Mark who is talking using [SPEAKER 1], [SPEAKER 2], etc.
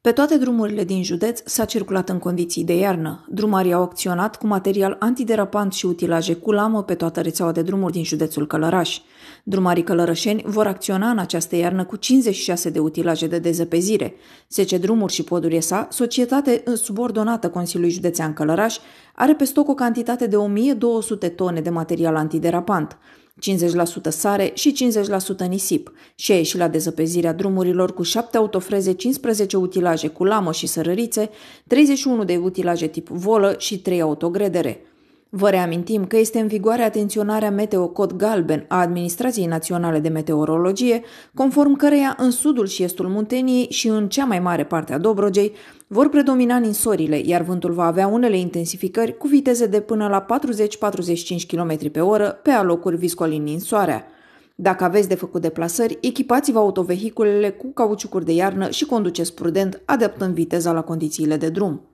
[SPEAKER 1] Pe toate drumurile din județ s-a circulat în condiții de iarnă. Drumarii au acționat cu material antiderapant și utilaje cu lamă pe toată rețeaua de drumuri din județul Călăraș. Drumarii călărășeni vor acționa în această iarnă cu 56 de utilaje de dezăpezire, Sece drumuri și poduri sa, societate subordonată Consiliului Județean Călăraș, are pe stoc o cantitate de 1200 tone de material antiderapant. 50% sare și 50% nisip și a ieșit la dezăpezirea drumurilor cu 7 autofreze, 15 utilaje cu lamă și sărărițe, 31 de utilaje tip volă și 3 autogredere. Vă reamintim că este în vigoare atenționarea meteo cod galben a Administrației Naționale de Meteorologie, conform căreia în sudul și estul Munteniei și în cea mai mare parte a Dobrogei vor predomina ninsorile, iar vântul va avea unele intensificări cu viteze de până la 40-45 km pe oră pe alocuri viscolind ninsoarea. Dacă aveți de făcut deplasări, echipați-vă autovehiculele cu cauciucuri de iarnă și conduceți prudent, adaptând viteza la condițiile de drum.